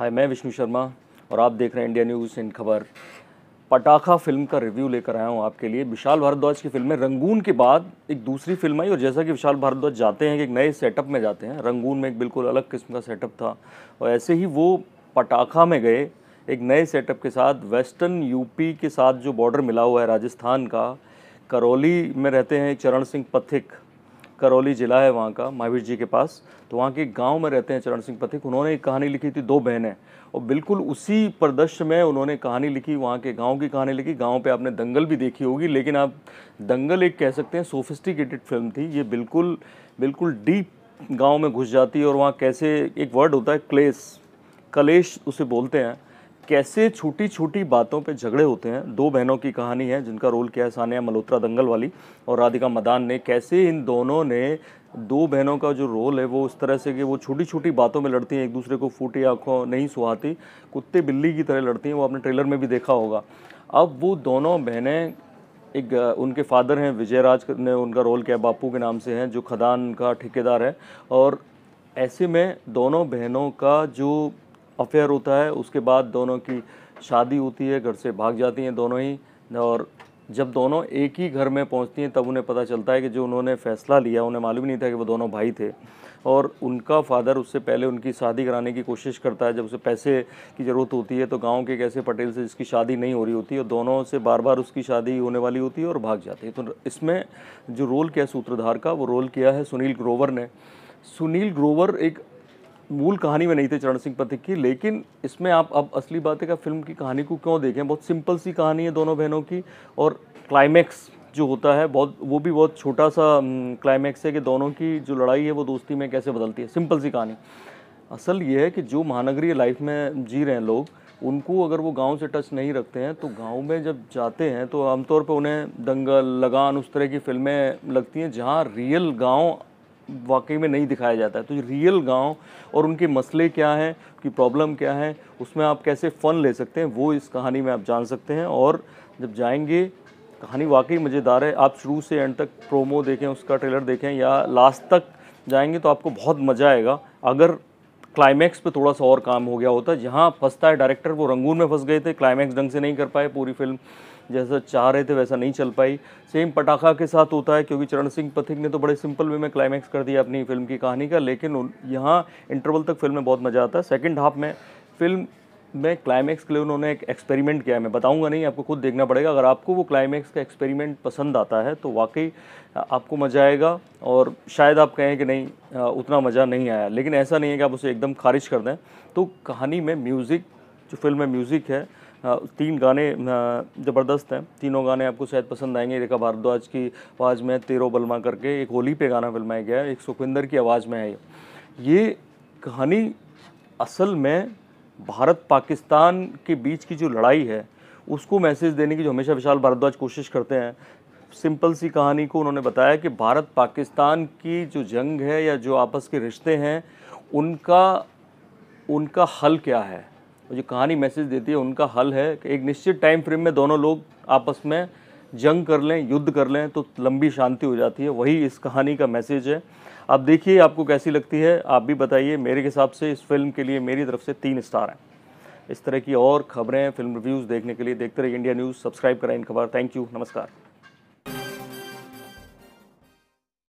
हाय मैं विष्णु शर्मा और आप देख रहे हैं इंडिया न्यूज़ इन खबर पटाखा फिल्म का रिव्यू लेकर आया हूँ आपके लिए विशाल भारद्वाज की फिल्म में रंगून के बाद एक दूसरी फिल्म आई और जैसा कि विशाल भारद्वाज जाते हैं कि एक नए सेटअप में जाते हैं रंगून में एक बिल्कुल अलग किस्म का सेटअप था और ऐसे ही वो पटाखा में गए एक नए सेटअप के साथ वेस्टर्न यूपी के साथ जो बॉर्डर मिला हुआ है राजस्थान का करौली में रहते हैं चरण सिंह पथिक करौली ज़िला है वहाँ का महावीर जी के पास तो वहाँ के गांव में रहते हैं चरण सिंह पथिक उन्होंने एक कहानी लिखी थी दो बहनें और बिल्कुल उसी प्रदर्श में उन्होंने कहानी लिखी वहाँ के गांव की कहानी लिखी गांव पे आपने दंगल भी देखी होगी लेकिन आप दंगल एक कह सकते हैं सोफिस्टिकेटेड फिल्म थी ये बिल्कुल बिल्कुल डीप गाँव में घुस जाती है और वहाँ कैसे एक वर्ड होता है क्लेस कलेश उसे बोलते हैं कैसे छोटी छोटी बातों पे झगड़े होते हैं दो बहनों की कहानी है जिनका रोल क्या है सानिया मल्होत्रा दंगल वाली और राधिका मदान ने कैसे इन दोनों ने दो बहनों का जो रोल है वो इस तरह से कि वो छोटी छोटी बातों में लड़ती हैं एक दूसरे को फूटी आँखों नहीं सुहाती कुत्ते बिल्ली की तरह लड़ती हैं वो आपने ट्रेलर में भी देखा होगा अब वो दोनों बहनें एक उनके फादर हैं विजय राज ने उनका रोल किया बापू के नाम से हैं जो खदान का ठेकेदार है और ऐसे में दोनों बहनों का जो अफेयर होता है उसके बाद दोनों की शादी होती है घर से भाग जाती हैं दोनों ही और जब दोनों एक ही घर में पहुंचती हैं तब उन्हें पता चलता है कि जो उन्होंने फ़ैसला लिया उन्हें मालूम नहीं था कि वो दोनों भाई थे और उनका फादर उससे पहले उनकी शादी कराने की कोशिश करता है जब उसे पैसे की ज़रूरत होती है तो गांव के एक ऐसे पटेल से जिसकी शादी नहीं हो रही होती और दोनों से बार बार उसकी शादी होने वाली होती है और भाग जाती है तो इसमें जो रोल किया सूत्रधार का वो रोल किया है सुनील ग्रोवर ने सुनील ग्रोवर एक मूल कहानी में नहीं थे चरण सिंह पथिक की लेकिन इसमें आप अब असली बात है कि फिल्म की कहानी को क्यों देखें बहुत सिंपल सी कहानी है दोनों बहनों की और क्लाइमैक्स जो होता है बहुत वो भी बहुत छोटा सा क्लाइमैक्स है कि दोनों की जो लड़ाई है वो दोस्ती में कैसे बदलती है सिंपल सी कहानी असल ये है कि जो महानगरीय लाइफ में जी रहे हैं लोग उनको अगर वो गांव से टच नहीं रखते हैं तो गांव में जब जाते हैं तो आमतौर पर उन्हें दंगल लगान उस तरह की फिल्में लगती हैं जहां रियल गांव वाकई में नहीं दिखाया जाता है तो रियल गांव और उनके मसले क्या हैं कि प्रॉब्लम क्या है उसमें आप कैसे फ़न ले सकते हैं वो इस कहानी में आप जान सकते हैं और जब जाएंगे कहानी वाकई मज़ेदार है आप शुरू से एंड तक प्रोमो देखें उसका ट्रेलर देखें या लास्ट तक जाएंगे तो आपको बहुत मज़ा आएगा अगर क्लाइमैक्स पे थोड़ा सा और काम हो गया होता जहाँ फंसता है डायरेक्टर वो रंगून में फंस गए थे क्लाइमैक्स ढंग से नहीं कर पाए पूरी फिल्म जैसा चाह रहे थे वैसा नहीं चल पाई सेम पटाखा के साथ होता है क्योंकि चरण सिंह पथिक ने तो बड़े सिंपल वे में क्लाइमैक्स कर दिया अपनी फिल्म की कहानी का लेकिन यहाँ इंटरवल तक फिल्म में बहुत मज़ा आता है सेकेंड हाफ में फिल्म में क्लाइमैक्स के लिए उन्होंने एक एक्सपेरिमेंट किया है मैं बताऊंगा नहीं आपको खुद देखना पड़ेगा अगर आपको वो क्लाइमैक्स का एक्सपेरिमेंट पसंद आता है तो वाकई आपको मज़ा आएगा और शायद आप कहें कि नहीं उतना मज़ा नहीं आया लेकिन ऐसा नहीं है कि आप उसे एकदम खारिज कर दें तो कहानी में म्यूज़िक जो फिल्म में म्यूज़िक है तीन गाने ज़बरदस्त हैं तीनों गाने आपको शायद पसंद आएंगे रेखा भारद्वाज की आवाज़ में तेरो बलमा करके एक होली पे गाना फिल्माया गया एक सुखविंदर की आवाज़ में है ये कहानी असल में भारत पाकिस्तान के बीच की जो लड़ाई है उसको मैसेज देने की जो हमेशा विशाल भारद्वाज कोशिश करते हैं सिंपल सी कहानी को उन्होंने बताया कि भारत पाकिस्तान की जो जंग है या जो आपस के रिश्ते हैं उनका उनका हल क्या है जो कहानी मैसेज देती है उनका हल है कि एक निश्चित टाइम फ्रेम में दोनों लोग आपस में जंग कर लें युद्ध कर लें तो लंबी शांति हो जाती है वही इस कहानी का मैसेज है आप देखिए आपको कैसी लगती है आप भी बताइए मेरे हिसाब से इस फिल्म के लिए मेरी तरफ से तीन स्टार हैं इस तरह की और खबरें फिल्म रिव्यूज़ देखने के लिए देखते रहिए इंडिया न्यूज़ सब्सक्राइब करें इन खबर थैंक यू नमस्कार